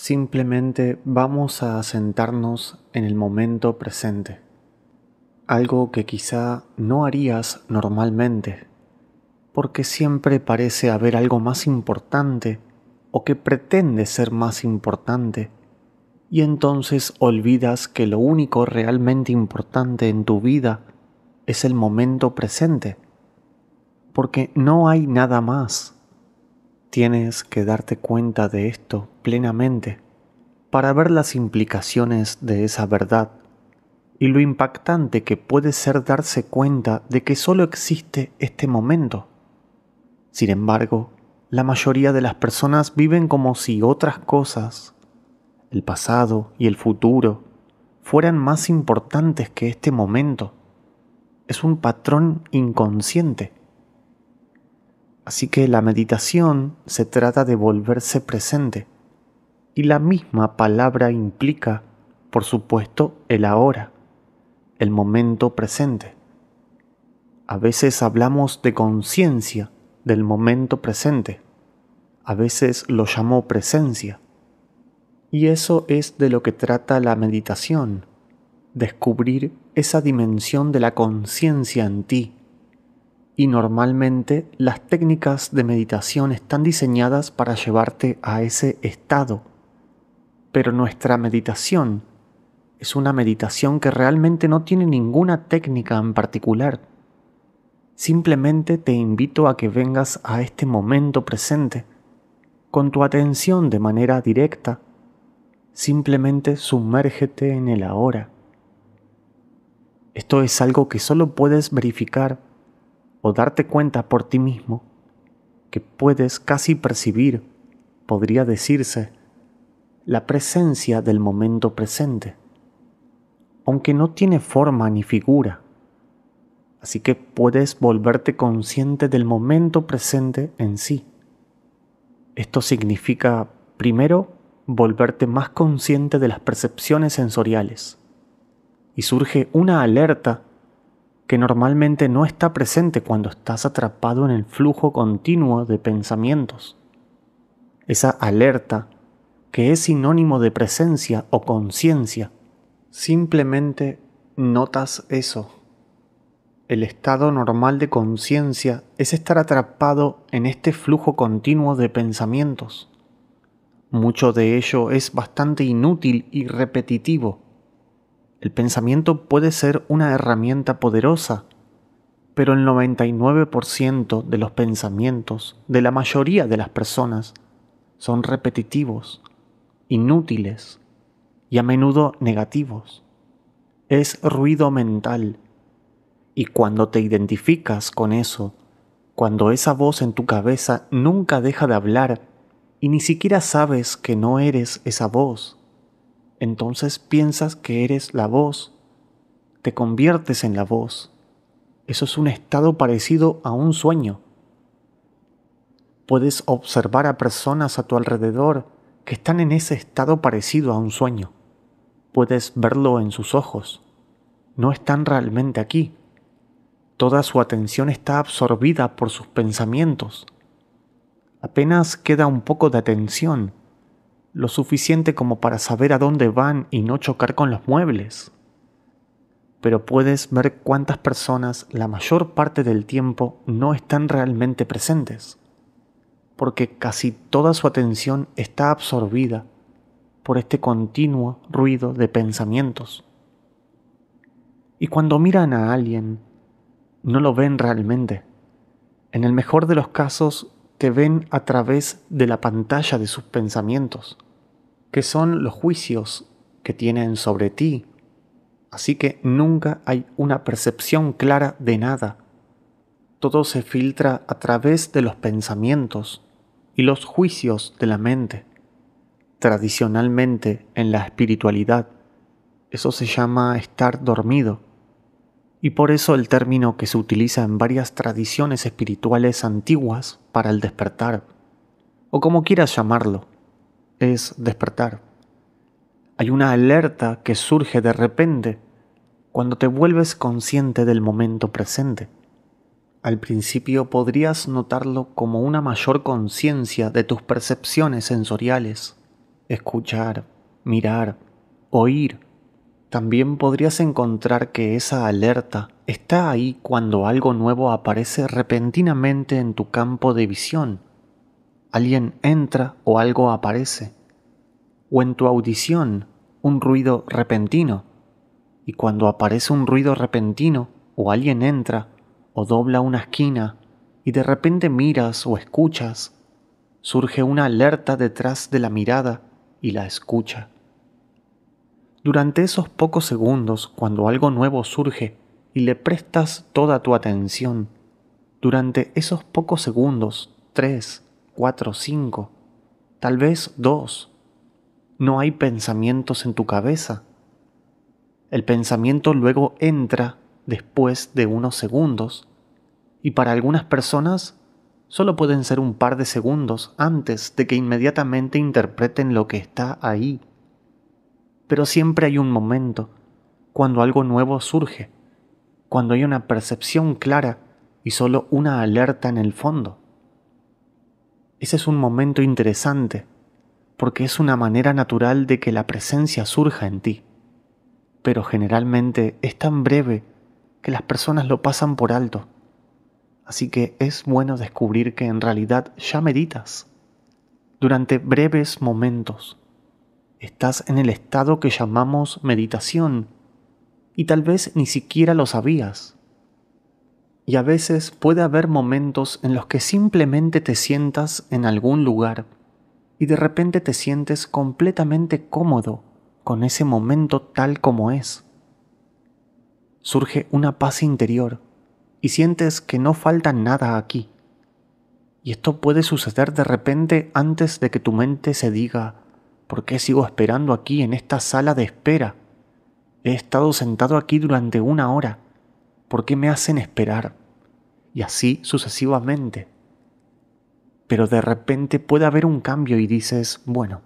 Simplemente vamos a sentarnos en el momento presente, algo que quizá no harías normalmente, porque siempre parece haber algo más importante o que pretende ser más importante, y entonces olvidas que lo único realmente importante en tu vida es el momento presente, porque no hay nada más Tienes que darte cuenta de esto plenamente para ver las implicaciones de esa verdad y lo impactante que puede ser darse cuenta de que solo existe este momento. Sin embargo, la mayoría de las personas viven como si otras cosas, el pasado y el futuro, fueran más importantes que este momento. Es un patrón inconsciente Así que la meditación se trata de volverse presente. Y la misma palabra implica, por supuesto, el ahora, el momento presente. A veces hablamos de conciencia del momento presente. A veces lo llamó presencia. Y eso es de lo que trata la meditación, descubrir esa dimensión de la conciencia en ti y normalmente las técnicas de meditación están diseñadas para llevarte a ese estado. Pero nuestra meditación es una meditación que realmente no tiene ninguna técnica en particular. Simplemente te invito a que vengas a este momento presente, con tu atención de manera directa. Simplemente sumérgete en el ahora. Esto es algo que solo puedes verificar o darte cuenta por ti mismo que puedes casi percibir, podría decirse, la presencia del momento presente, aunque no tiene forma ni figura. Así que puedes volverte consciente del momento presente en sí. Esto significa, primero, volverte más consciente de las percepciones sensoriales. Y surge una alerta que normalmente no está presente cuando estás atrapado en el flujo continuo de pensamientos. Esa alerta, que es sinónimo de presencia o conciencia, simplemente notas eso. El estado normal de conciencia es estar atrapado en este flujo continuo de pensamientos. Mucho de ello es bastante inútil y repetitivo el pensamiento puede ser una herramienta poderosa, pero el 99% de los pensamientos de la mayoría de las personas son repetitivos, inútiles y a menudo negativos. Es ruido mental. Y cuando te identificas con eso, cuando esa voz en tu cabeza nunca deja de hablar y ni siquiera sabes que no eres esa voz, entonces piensas que eres la voz, te conviertes en la voz. Eso es un estado parecido a un sueño. Puedes observar a personas a tu alrededor que están en ese estado parecido a un sueño. Puedes verlo en sus ojos. No están realmente aquí. Toda su atención está absorbida por sus pensamientos. Apenas queda un poco de atención lo suficiente como para saber a dónde van y no chocar con los muebles. Pero puedes ver cuántas personas la mayor parte del tiempo no están realmente presentes, porque casi toda su atención está absorbida por este continuo ruido de pensamientos. Y cuando miran a alguien, no lo ven realmente. En el mejor de los casos, te ven a través de la pantalla de sus pensamientos, que son los juicios que tienen sobre ti. Así que nunca hay una percepción clara de nada. Todo se filtra a través de los pensamientos y los juicios de la mente. Tradicionalmente en la espiritualidad, eso se llama estar dormido y por eso el término que se utiliza en varias tradiciones espirituales antiguas para el despertar, o como quieras llamarlo, es despertar. Hay una alerta que surge de repente cuando te vuelves consciente del momento presente. Al principio podrías notarlo como una mayor conciencia de tus percepciones sensoriales, escuchar, mirar, oír, también podrías encontrar que esa alerta está ahí cuando algo nuevo aparece repentinamente en tu campo de visión. Alguien entra o algo aparece. O en tu audición, un ruido repentino. Y cuando aparece un ruido repentino, o alguien entra, o dobla una esquina, y de repente miras o escuchas, surge una alerta detrás de la mirada y la escucha. Durante esos pocos segundos, cuando algo nuevo surge y le prestas toda tu atención, durante esos pocos segundos, tres, cuatro, cinco, tal vez dos, no hay pensamientos en tu cabeza. El pensamiento luego entra después de unos segundos y para algunas personas solo pueden ser un par de segundos antes de que inmediatamente interpreten lo que está ahí pero siempre hay un momento cuando algo nuevo surge, cuando hay una percepción clara y solo una alerta en el fondo. Ese es un momento interesante porque es una manera natural de que la presencia surja en ti, pero generalmente es tan breve que las personas lo pasan por alto. Así que es bueno descubrir que en realidad ya meditas durante breves momentos Estás en el estado que llamamos meditación y tal vez ni siquiera lo sabías. Y a veces puede haber momentos en los que simplemente te sientas en algún lugar y de repente te sientes completamente cómodo con ese momento tal como es. Surge una paz interior y sientes que no falta nada aquí. Y esto puede suceder de repente antes de que tu mente se diga, ¿Por qué sigo esperando aquí en esta sala de espera? He estado sentado aquí durante una hora. ¿Por qué me hacen esperar? Y así sucesivamente. Pero de repente puede haber un cambio y dices, bueno,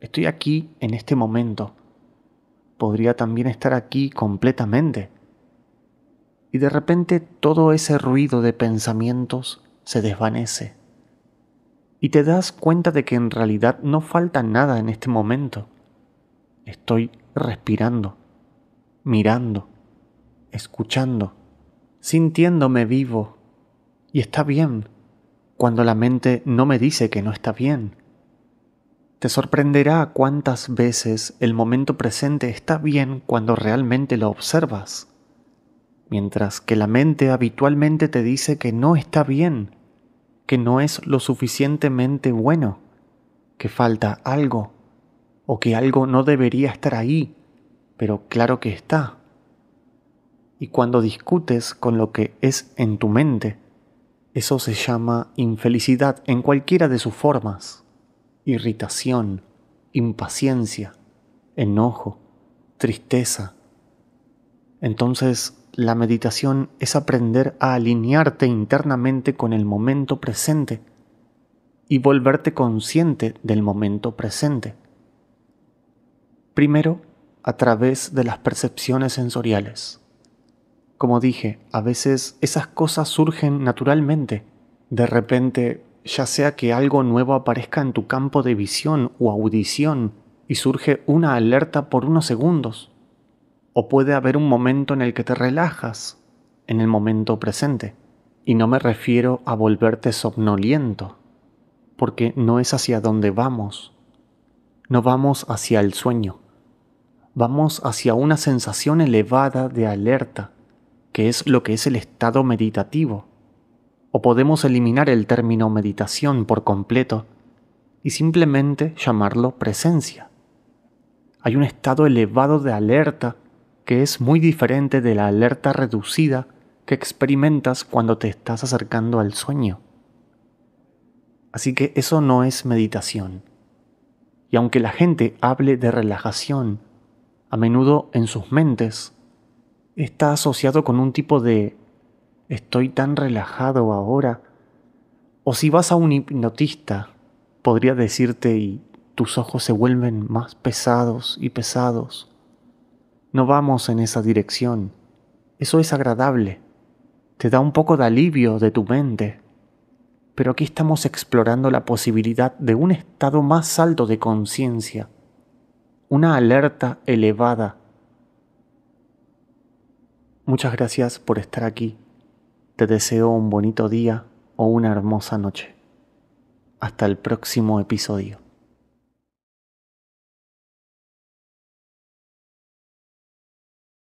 estoy aquí en este momento. Podría también estar aquí completamente. Y de repente todo ese ruido de pensamientos se desvanece y te das cuenta de que en realidad no falta nada en este momento. Estoy respirando, mirando, escuchando, sintiéndome vivo. Y está bien cuando la mente no me dice que no está bien. Te sorprenderá cuántas veces el momento presente está bien cuando realmente lo observas, mientras que la mente habitualmente te dice que no está bien que no es lo suficientemente bueno, que falta algo, o que algo no debería estar ahí, pero claro que está. Y cuando discutes con lo que es en tu mente, eso se llama infelicidad en cualquiera de sus formas, irritación, impaciencia, enojo, tristeza. Entonces, la meditación es aprender a alinearte internamente con el momento presente y volverte consciente del momento presente. Primero, a través de las percepciones sensoriales. Como dije, a veces esas cosas surgen naturalmente. De repente, ya sea que algo nuevo aparezca en tu campo de visión o audición y surge una alerta por unos segundos, o puede haber un momento en el que te relajas, en el momento presente. Y no me refiero a volverte somnoliento, porque no es hacia donde vamos. No vamos hacia el sueño. Vamos hacia una sensación elevada de alerta, que es lo que es el estado meditativo. O podemos eliminar el término meditación por completo y simplemente llamarlo presencia. Hay un estado elevado de alerta que es muy diferente de la alerta reducida que experimentas cuando te estás acercando al sueño. Así que eso no es meditación. Y aunque la gente hable de relajación, a menudo en sus mentes está asociado con un tipo de estoy tan relajado ahora. O si vas a un hipnotista, podría decirte y tus ojos se vuelven más pesados y pesados no vamos en esa dirección. Eso es agradable. Te da un poco de alivio de tu mente. Pero aquí estamos explorando la posibilidad de un estado más alto de conciencia, una alerta elevada. Muchas gracias por estar aquí. Te deseo un bonito día o una hermosa noche. Hasta el próximo episodio.